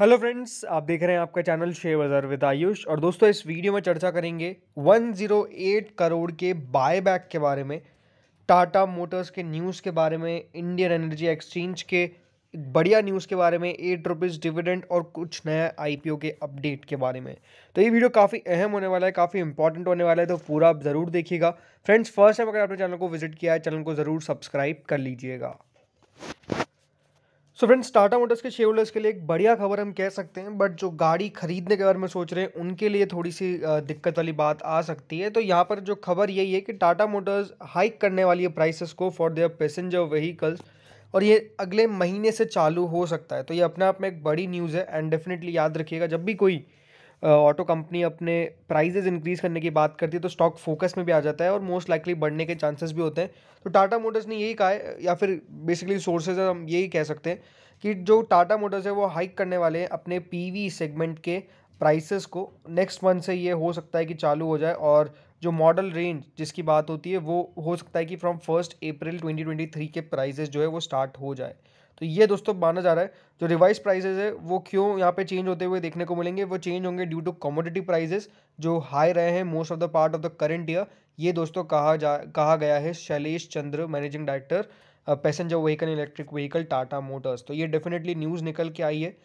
hello friends आप देख रहे हैं आपका चैनल शेयर बाजार विद आयुष और दोस्तों इस वीडियो में चर्चा करेंगे 108 करोड़ के बायबैक के बारे में टाटा मोटर्स के न्यूज़ के बारे में इंडियन एनर्जी एक्सचेंज के बढ़िया न्यूज़ के बारे में एट रुपीज़ डिविडेंड और कुछ नया आईपीओ के अपडेट के बारे में तो ये वीडियो काफ़ी अहम होने वाला है काफ़ी इंपॉर्टेंट होने वाला है तो पूरा आप ज़रूर देखिएगा फ्रेंड्स फर्स्ट टाइम अगर आपने चैनल को विजिट किया है चैनल को ज़रूर सब्सक्राइब कर लीजिएगा सो फ्रेंड्स टाटा मोटर्स के शेयर होल्डर्स के लिए एक बढ़िया खबर हम कह सकते हैं बट जो गाड़ी खरीदने के बारे में सोच रहे हैं उनके लिए थोड़ी सी दिक्कत वाली बात आ सकती है तो यहाँ पर जो खबर यही है कि टाटा मोटर्स हाइक करने वाली है प्राइसेस को फॉर देयर पैसेंजर व्हीकल्स और ये अगले महीने से चालू हो सकता है तो ये अपने आप में एक बड़ी न्यूज़ है एंड डेफिनेटली याद रखिएगा जब भी कोई ऑटो कंपनी अपने प्राइजेज इंक्रीज़ करने की बात करती है तो स्टॉक फोकस में भी आ जाता है और मोस्ट लाइकली बढ़ने के चांसेस भी होते हैं तो टाटा मोटर्स ने यही कहा है या फिर बेसिकली सोर्सेज हम यही कह सकते हैं कि जो टाटा मोटर्स है वो हाइक करने वाले हैं अपने पी सेगमेंट के प्राइसेस को नेक्स्ट मंथ से ये हो सकता है कि चालू हो जाए और जो मॉडल रेंज जिसकी बात होती है वो हो सकता है कि फ्रॉम फर्स्ट अप्रैल 2023 के प्राइसेस जो है वो स्टार्ट हो जाए तो ये दोस्तों माना जा रहा है जो रिवाइज प्राइजेज है वो क्यों यहाँ पे चेंज होते हुए देखने को मिलेंगे वो चेंज होंगे ड्यू टू कमोडिटी प्राइजेस जो हाई रहे हैं most of the part of the current year ये दोस्तों कहा जा कहा गया है Shailesh Chandra managing director passenger vehicle electric vehicle Tata Motors तो ये डेफिनेटली न्यूज़ निकल के आई है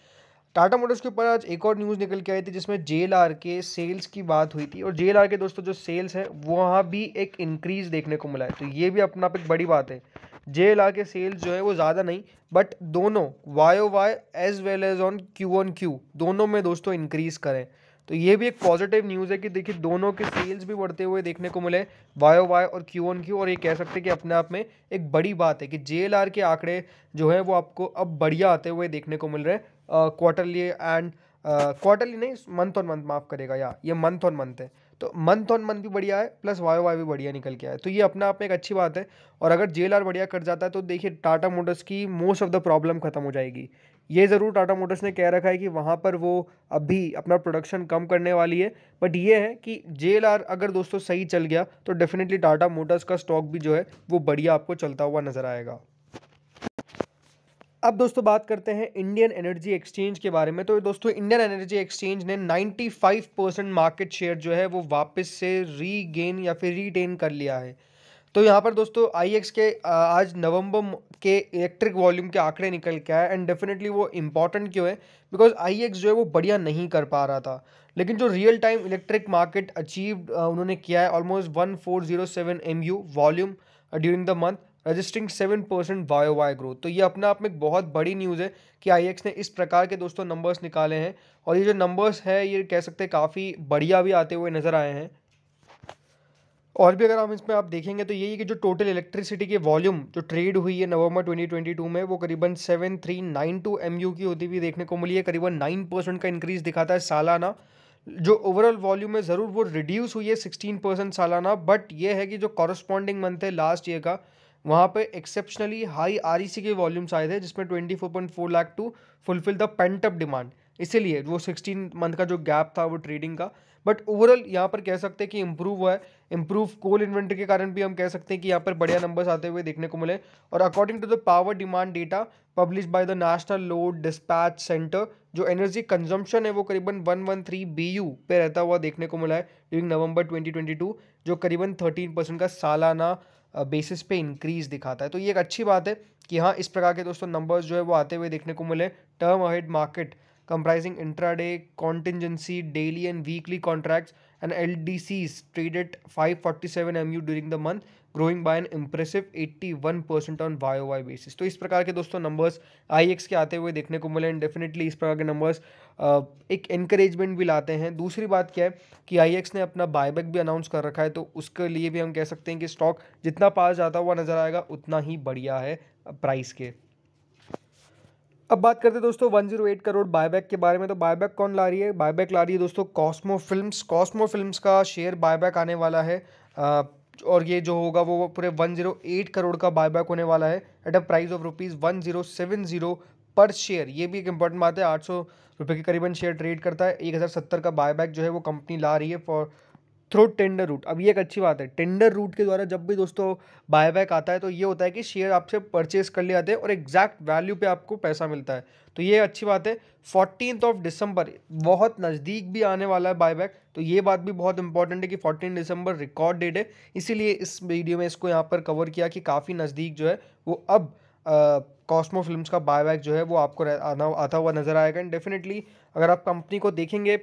टाटा मोटर्स के ऊपर आज एक और न्यूज़ निकल के आई थी जिसमें जे के सेल्स की बात हुई थी और जे के दोस्तों जो सेल्स है वहाँ भी एक इंक्रीज़ देखने को मिला है तो ये भी अपना एक बड़ी बात है जे ला के सेल्स जो है वो ज़्यादा नहीं बट दोनों Y O Y as well as on Q on Q दोनों में दोस्तों इंक्रीज़ करें तो ये भी एक पॉजिटिव न्यूज़ है कि देखिए दोनों के सेल्स भी बढ़ते हुए देखने को मिले वाई ओ वाई और क्यू ऑन क्यू और ये कह सकते हैं कि अपने आप में एक बड़ी बात है कि जे एल आर के आंकड़े जो है वो आपको अब बढ़िया आते हुए देखने को मिल रहे हैं क्वार्टरली एंड क्वार्टरली नहीं मंथ ऑन मंथ माफ़ करेगा या ये मंथ ऑन मंथ है तो मंथ ऑन मंथ भी बढ़िया है प्लस वायो वाई भी बढ़िया निकल के आया तो ये अपने आप में एक अच्छी बात है और अगर जे बढ़िया कर जाता है तो देखिए टाटा मोटर्स की मोस्ट ऑफ द प्रॉब्लम ख़त्म हो जाएगी ये ज़रूर टाटा मोटर्स ने कह रखा है कि वहाँ पर वो अभी अपना प्रोडक्शन कम करने वाली है बट ये है कि जे अगर दोस्तों सही चल गया तो डेफिनेटली टाटा मोटर्स का स्टॉक भी जो है वो बढ़िया आपको चलता हुआ नज़र आएगा अब दोस्तों बात करते हैं इंडियन एनर्जी एक्सचेंज के बारे में तो दोस्तों इंडियन एनर्जी एक्सचेंज ने 95 परसेंट मार्केट शेयर जो है वो वापस से रीगेन या फिर रिटेन कर लिया है तो यहाँ पर दोस्तों आई के आज नवंबर के इलेक्ट्रिक वॉल्यूम के आंकड़े निकल के आए एंड डेफिनेटली वो इम्पॉर्टेंट क्यों है बिकॉज आई जो है वो बढ़िया नहीं कर पा रहा था लेकिन जो real time electric market achieve उन्होंने किया है almost one four zero seven M U volume during the month registering seven percent Y Y growth तो ये अपने आप में एक बहुत बड़ी न्यूज़ है कि आई ने इस प्रकार के दोस्तों नंबर्स निकाले हैं और ये जो नंबर्स है ये कह सकते हैं काफ़ी बढ़िया भी आते हुए नज़र आए हैं और भी अगर हम इसमें आप देखेंगे तो यही कि जो टोटल इलेक्ट्रिसिटी की वॉल्यूम जो ट्रेड हुई है नवंबर 2022 में वो करीबन 7392 एमयू की होती हुई देखने को मिली है करीबन 9 परसेंट का इंक्रीज दिखाता है सालाना जो ओवरऑल वॉल्यूम है ज़रूर वो रिड्यूस हुई है 16 परसेंट सालाना बट ये है कि जो कॉरस्पॉन्डिंग मंथ है लास्ट ईयर का वहाँ पे exceptionally high R K volumes आए थे जिसमें 24.4 lakh to fulfill the pent up demand इसीलिए वो सिक्सटीन मंथ का जो गैप था वो ट्रेडिंग का बट ओवरऑल यहाँ पर कह सकते हैं कि इम्प्रूव हुआ है इम्प्रूव कोल इन्वेंट्री के कारण भी हम कह सकते हैं कि यहाँ पर बढ़िया नंबर्स आते हुए देखने को मिले और according to the power demand data publish by the national load dispatch centre जो एनर्जी कंजम्पशन है वो करीबन 113 यू पे रहता हुआ देखने को मिला है ड्यूरिंग नवंबर 2022 जो करीबन 13 परसेंट का सालाना बेसिस पे इंक्रीज दिखाता है तो ये एक अच्छी बात है कि हाँ इस प्रकार के दोस्तों नंबर्स जो है वो आते हुए देखने को मिले term ahead market comprising intraday, contingency, daily and weekly contracts and LDCs traded 547 MU during the month growing by an impressive eighty one percent on Y O Y basis तो इस प्रकार के दोस्तों नंबर्स आई एक्स के आते हुए देखने को मिले एंड डेफिनेटली इस प्रकार के नंबर्स एक इनक्रेजमेंट भी लाते हैं दूसरी बात क्या है कि आई एक्स ने अपना बायबैक भी अनाउंस कर रखा है तो उसके लिए भी हम कह सकते हैं कि स्टॉक जितना पास जाता हुआ नज़र आएगा उतना ही बढ़िया है प्राइस के अब बात करते हैं दोस्तों 108 करोड़ बायबैक के बारे में तो बायबैक कौन ला रही है बायबैक ला रही है दोस्तों कॉस्मो फिल्म्स कॉस्मो फिल्म्स का शेयर बायबैक आने वाला है आ, और ये जो होगा वो पूरे 108 करोड़ का बायबैक होने वाला है at a price of rupees one zero seven zero per share ये भी एक इंपॉर्टेंट बात है आठ सौ रुपये के करीबन शेयर ट्रेड करता है एक हज़ार सत्तर का बायबैक जो है वो कंपनी ला रही है फॉर थ्रू टेंडर रूट अब ये एक अच्छी बात है टेंडर रूट के द्वारा जब भी दोस्तों बायबैक आता है तो ये होता है कि शेयर आपसे परचेस कर लिया जाते हैं और एग्जैक्ट वैल्यू पे आपको पैसा मिलता है तो ये अच्छी बात है फोर्टीन ऑफ दिसंबर बहुत नज़दीक भी आने वाला है बायबैक तो ये बात भी बहुत इंपॉर्टेंट है कि फोर्टीन दिसंबर रिकॉर्ड डेट है इसीलिए इस वीडियो में इसको यहाँ पर कवर किया कि काफ़ी नज़दीक जो है वो अब कॉस्मो फिल्म्स का बायबैक जो है वो आपको आना आता हुआ नज़र आएगा एंड डेफिनेटली अगर आप कंपनी को देखेंगे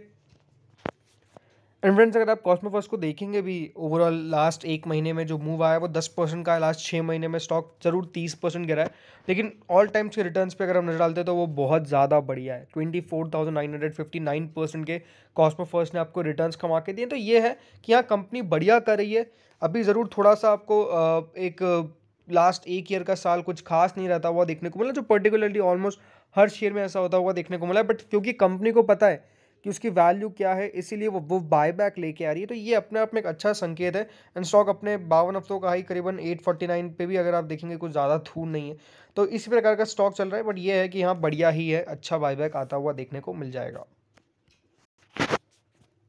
एंड फ्रेंड्स अगर आप कॉस्मो को देखेंगे भी ओवरऑल लास्ट एक महीने में जो मूव आया वो दस परसेंट का लास्ट छः महीने में स्टॉक जरूर तीस परसेंट गिरा है लेकिन ऑल टाइम्स के रिटर्न्स पे अगर हम नजर डालते हैं तो वो बहुत ज़्यादा बढ़िया है twenty four thousand nine hundred fifty nine percent के कॉस्मो ने आपको रिटर्न्स कमा के दिए तो ये है कि यहाँ कंपनी बढ़िया कर रही है अभी ज़रूर थोड़ा सा आपको एक लास्ट एक ईयर का साल कुछ खास नहीं रहता हुआ देखने को मिला जो पर्टिकुलरली ऑलमोस्ट हर शेयर में ऐसा होता हुआ देखने को मिला बट क्योंकि कंपनी को पता है कि उसकी वैल्यू क्या है इसीलिए वो वो बाय बैक लेके आ रही है तो ये अपने आप में एक अच्छा संकेत है एंड स्टॉक अपने बावन हफ्तों का हाई करीबन 849 पे भी अगर आप देखेंगे कुछ ज़्यादा थून नहीं है तो इसी प्रकार का स्टॉक चल रहा है बट ये है कि हाँ बढ़िया ही है अच्छा बायबैक आता हुआ देखने को मिल जाएगा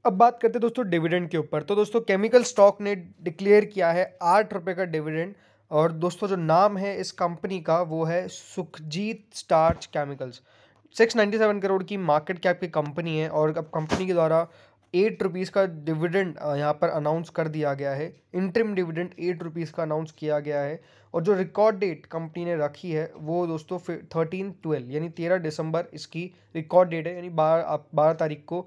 अब बात करते हैं दोस्तों डिविडेंड के ऊपर तो दोस्तों केमिकल स्टॉक ने डिक्लेयर किया है आठ रुपये का डिविडेंड और दोस्तों जो नाम है इस कंपनी का वो है Sukhjit starch chemicals six ninety seven crore की मार्केट कैप की कंपनी है और अब कंपनी के द्वारा एट रुपीज़ का डिविडेंड यहाँ पर अनाउंस कर दिया गया है इंटरम डिविडेंड एट रुपीज़ का अनाउंस किया गया है और जो रिकॉर्ड डेट कंपनी ने रखी है वो दोस्तों थर्टीन ट्वेल्व यानी तेरह दिसंबर इसकी रिकॉर्ड डेट है यानी बारह बारह तारीख को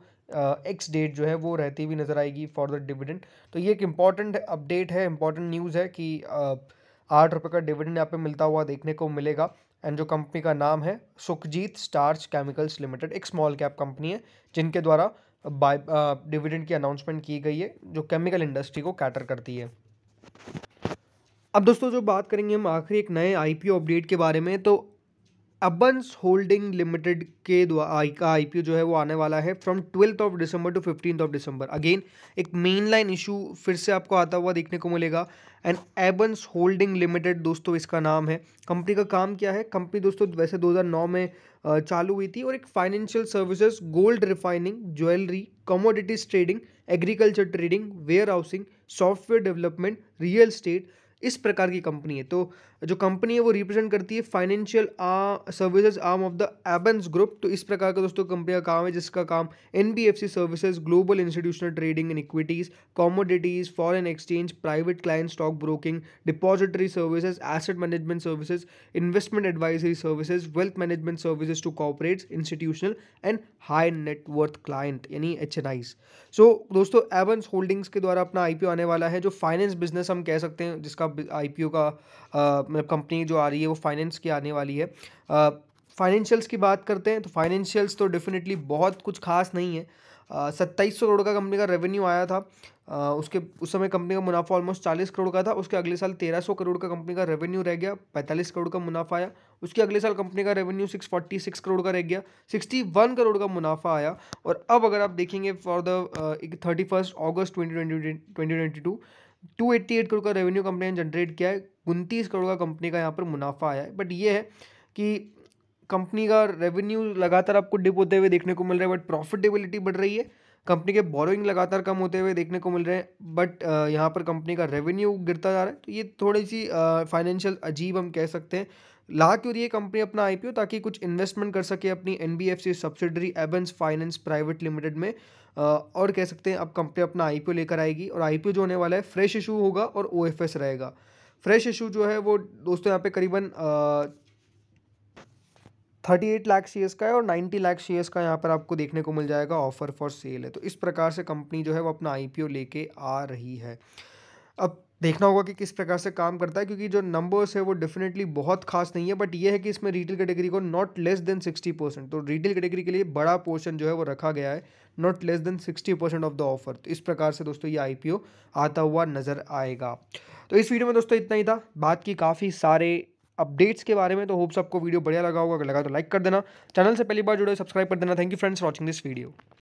एक्स डेट जो है वो रहती हुई नज़र आएगी फॉर द डिविडेंड तो ये एक इम्पॉर्टेंट अपडेट है इम्पॉर्टेंट न्यूज़ है कि आठ रुपये का डिविडेंड यहाँ पे मिलता हुआ देखने को मिलेगा एंड जो कंपनी का नाम है सुखजीत स्टार्च केमिकल्स लिमिटेड एक स्मॉल कैप कंपनी है जिनके द्वारा बाय डिविडेंड uh, की अनाउंसमेंट की गई है जो केमिकल इंडस्ट्री को कैटर करती है अब दोस्तों जो बात करेंगे हम आखिरी एक नए आईपीओ अपडेट के बारे में तो अबंस होल्डिंग लिमिटेड के द्वारा आई पी जो है वो आने वाला है from twelfth of December to fifteen of December again एक मेन लाइन इशू फिर से आपको आता हुआ देखने को मिलेगा एंड एबंस होल्डिंग लिमिटेड दोस्तों इसका नाम है कंपनी का काम क्या है कंपनी दोस्तों वैसे 2009 में चालू हुई थी और एक financial services gold refining jewellery commodities trading agriculture trading warehousing software development real estate इस प्रकार की कंपनी है तो जो कंपनी है वो रिप्रेजेंट करती है financial services arm of the Abans group तो इस प्रकार का दोस्तों कंपनी का काम है जिसका काम in services global institutional trading in equities commodities foreign exchange private client stock broking depository services asset management services investment advisory services wealth management services to corporate institutional and high net worth client यानी H N Is so दोस्तों Abans holdings के द्वारा अपना आई आने वाला है जो finance business हम कह सकते हैं जिसका आई का कंपनी मतलब जो आ रही है वो फाइनेंस की आने वाली है फाइनेंशियल्स की बात करते हैं तो फाइनेंशियल्स तो डेफिनेटली बहुत कुछ खास नहीं है सत्ताईस सौ करोड़ का कंपनी का रेवेन्यू आया था आ, उसके उस समय कंपनी का मुनाफा ऑलमोस्ट चालीस करोड़ का था उसके अगले साल तेरह सौ करोड़ का कंपनी का रेवेन्यू रह गया पैंतालीस करोड़ का मुनाफा आया उसके अगले साल कंपनी का revenue six forty six crore का रह गया सिक्सटी वन करोड़ का मुनाफा आया और अब अगर आप देखेंगे for the thirty first August twenty twenty twenty twenty two 288 crore का रेवेन्यू कंपनी ने जनरेट किया है उनतीस करोड़ का कंपनी का यहाँ पर मुनाफा आया है बट ये है कि कंपनी का रेवेन्यू लगातार आपको डिप होते हुए देखने को मिल रहा है बट प्रॉफिटेबिलिटी बढ़ रही है कंपनी के बोरोइंग लगातार कम होते हुए देखने को मिल रहे हैं बट यहाँ पर कंपनी का रेवेन्यू गिरता जा रहा है तो ये थोड़ी सी फाइनेंशियल अजीब हम कह सकते हैं ला क्यों रही है कंपनी अपना आईपीओ ताकि कुछ इन्वेस्टमेंट कर सके अपनी NBFC subsidiary Abans finance private limited में और कह सकते हैं अब कंपनी अपना आईपीओ लेकर आएगी और आईपीओ जो होने वाला है फ्रेश इशू होगा और ओएफएस रहेगा फ्रेश इशू जो है वो दोस्तों यहाँ पे करीबन थर्टी एट लाख शेयर्स का है और नाइन्टी लाख शेयर्स का यहाँ पर आपको देखने को मिल जाएगा ऑफर फॉर सेल है तो इस प्रकार से कंपनी जो है वो अपना आई लेके आ रही है अब देखना होगा कि किस प्रकार से काम करता है क्योंकि जो नंबर्स है वो डेफिनेटली बहुत खास नहीं है बट ये है कि इसमें रिटेल कैटेगरी को not less than sixty percent तो रिटेल कैटेगरी के लिए बड़ा पोर्शन जो है वो रखा गया है not less than sixty percent of the offer तो इस प्रकार से दोस्तों ये आईपीओ आता हुआ नज़र आएगा तो इस वीडियो में दोस्तों इतना ही था बात की काफ़ी सारे अपडेट्स के बारे में तो होप्स आपको वीडियो बढ़िया लगा होगा अगर लगा तो लाइक कर देना चैनल से पहली बार जुड़े सब्सक्राइब कर देना thank you friends watching this video